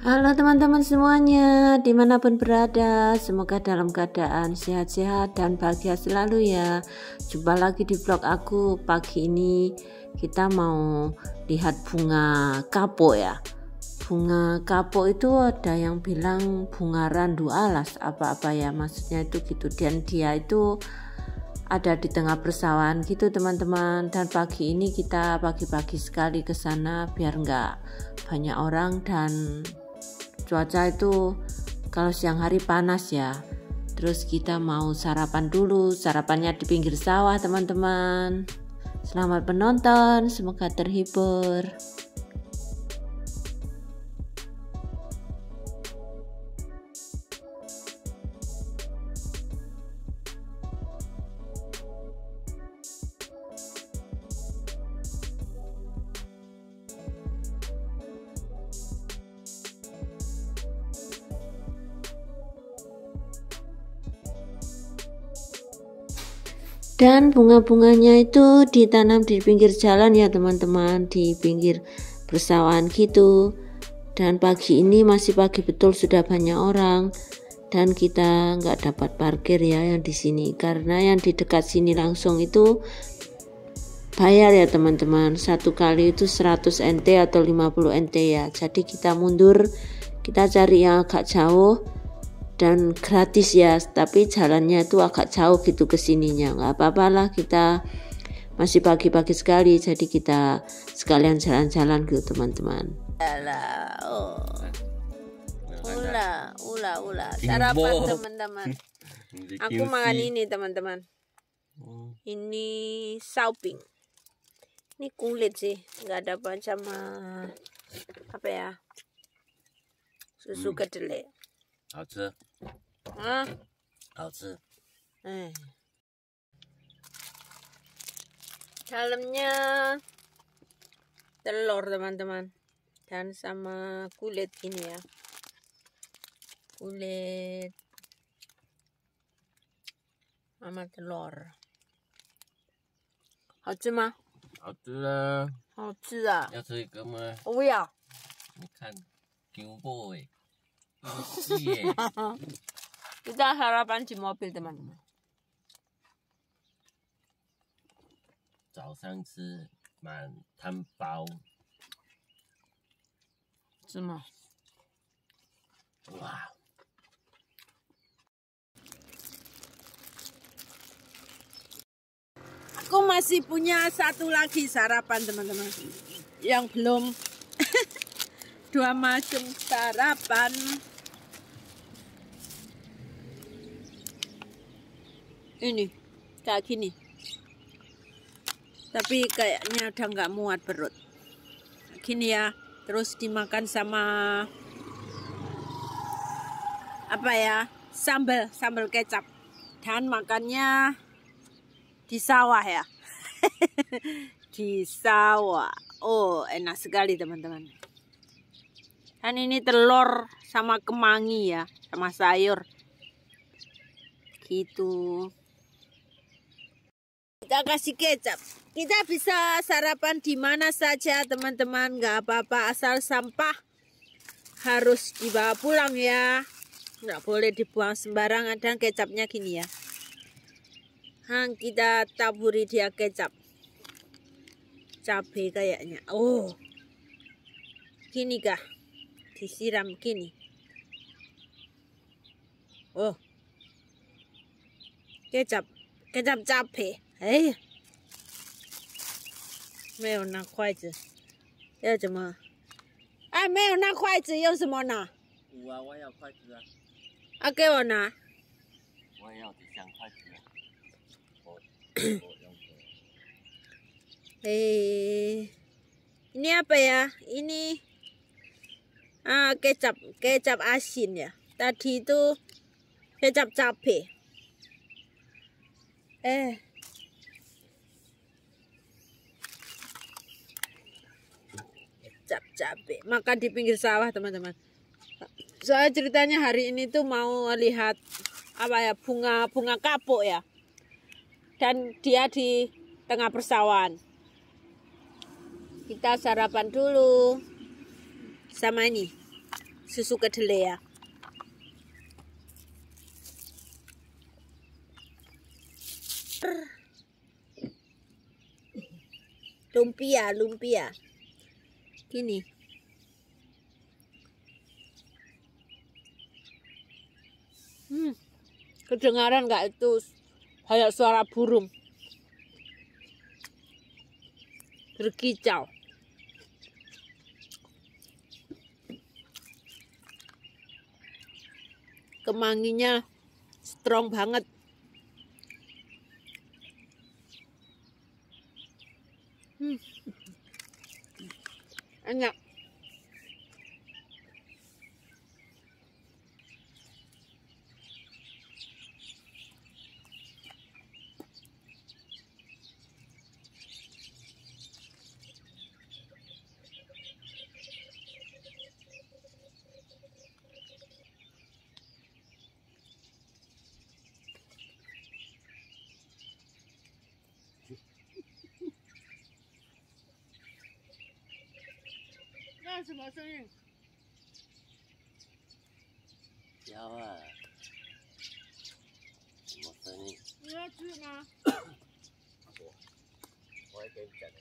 Halo teman-teman semuanya, dimanapun berada, semoga dalam keadaan sehat-sehat dan bahagia selalu ya. Jumpa lagi di vlog aku pagi ini. Kita mau lihat bunga kapo ya. Bunga kapo itu ada yang bilang bunga randu alas apa-apa ya, maksudnya itu gitu. Dan dia itu ada di tengah persawahan gitu teman-teman dan pagi ini kita pagi-pagi sekali ke sana biar enggak banyak orang dan cuaca itu kalau siang hari panas ya terus kita mau sarapan dulu sarapannya di pinggir sawah teman-teman selamat menonton semoga terhibur dan bunga-bunganya itu ditanam di pinggir jalan ya teman-teman di pinggir persawahan gitu dan pagi ini masih pagi betul sudah banyak orang dan kita nggak dapat parkir ya yang di sini karena yang di dekat sini langsung itu bayar ya teman-teman satu kali itu 100 NT atau 50 NT ya jadi kita mundur kita cari yang agak jauh dan gratis ya tapi jalannya itu agak jauh gitu ke sininya nggak apa-apalah kita masih pagi-pagi sekali jadi kita sekalian jalan-jalan gitu teman-teman ula oh. ula ula sarapan teman-teman aku makan ini teman-teman ini sauping ini kulit sih nggak ada macam apa ya susu hmm. kedelai 好吃。啊，好吃。哎，dalamnya telur teman-teman dan sama kulit ini ya kulit sama telur 好吃吗？好吃啊！好吃啊！要吃一个吗？我不要。你看，给我哎。Iya. Kita sarapan di mobil teman-teman. Aku masih punya satu lagi sarapan teman-teman yang belum dua macam sarapan. ini kayak gini tapi kayaknya udah nggak muat perut gini ya terus dimakan sama apa ya sambal sambal kecap dan makannya di sawah ya di sawah oh enak sekali teman-teman dan ini telur sama kemangi ya sama sayur gitu kita kasih kecap. Kita bisa sarapan di mana saja teman-teman, nggak apa-apa asal sampah harus dibawa pulang ya. Nggak boleh dibuang sembarangan dan kecapnya gini ya. Hang kita taburi dia kecap. Cabai kayaknya. Oh. Gini kah? Disiram gini. Oh. Kecap kecap cabe 哎，呀！没有拿筷子，要怎么？啊，没有拿筷子，用什么拿？有啊，我要筷子啊。啊，给我拿。我也要，几双筷子，我我用的。哎，你阿伯呀，你啊，给执给执阿信的。但提都给执执皮。诶。capek makan di pinggir sawah teman-teman soal ceritanya hari ini tuh mau lihat apa ya bunga bunga kapok ya dan dia di tengah persawahan kita sarapan dulu sama ini susu kedelai ya lumpia lumpia gini Hmm, kedengaran nggak itu kayak suara burung berkicau. Kemanginya strong banget. Hmm. Enak. 什么声音？有啊，什么声音？你要吃吗？他说：“我还给你讲呢。”